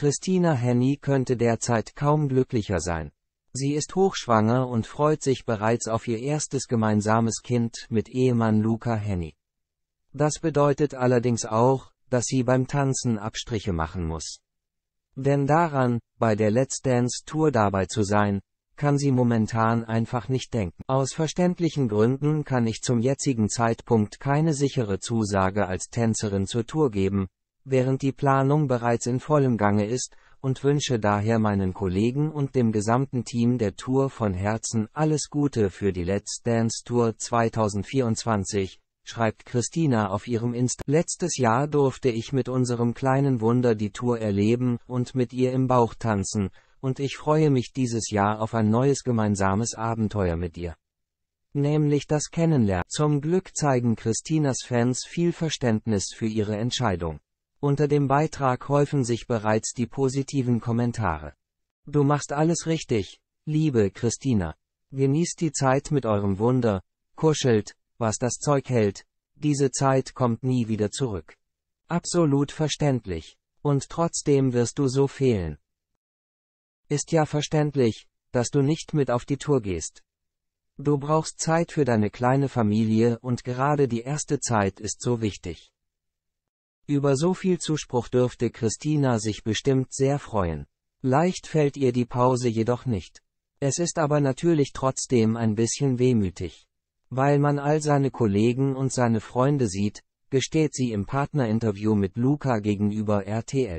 Christina Henny könnte derzeit kaum glücklicher sein. Sie ist hochschwanger und freut sich bereits auf ihr erstes gemeinsames Kind mit Ehemann Luca Henny. Das bedeutet allerdings auch, dass sie beim Tanzen Abstriche machen muss. Denn daran, bei der Let's Dance Tour dabei zu sein, kann sie momentan einfach nicht denken. Aus verständlichen Gründen kann ich zum jetzigen Zeitpunkt keine sichere Zusage als Tänzerin zur Tour geben, während die Planung bereits in vollem Gange ist, und wünsche daher meinen Kollegen und dem gesamten Team der Tour von Herzen alles Gute für die Let's Dance Tour 2024, schreibt Christina auf ihrem Insta. Letztes Jahr durfte ich mit unserem kleinen Wunder die Tour erleben und mit ihr im Bauch tanzen, und ich freue mich dieses Jahr auf ein neues gemeinsames Abenteuer mit ihr. nämlich das Kennenlernen. Zum Glück zeigen Christinas Fans viel Verständnis für ihre Entscheidung. Unter dem Beitrag häufen sich bereits die positiven Kommentare. Du machst alles richtig, liebe Christina. Genießt die Zeit mit eurem Wunder, kuschelt, was das Zeug hält, diese Zeit kommt nie wieder zurück. Absolut verständlich. Und trotzdem wirst du so fehlen. Ist ja verständlich, dass du nicht mit auf die Tour gehst. Du brauchst Zeit für deine kleine Familie und gerade die erste Zeit ist so wichtig. Über so viel Zuspruch dürfte Christina sich bestimmt sehr freuen. Leicht fällt ihr die Pause jedoch nicht. Es ist aber natürlich trotzdem ein bisschen wehmütig. Weil man all seine Kollegen und seine Freunde sieht, gesteht sie im Partnerinterview mit Luca gegenüber RTL.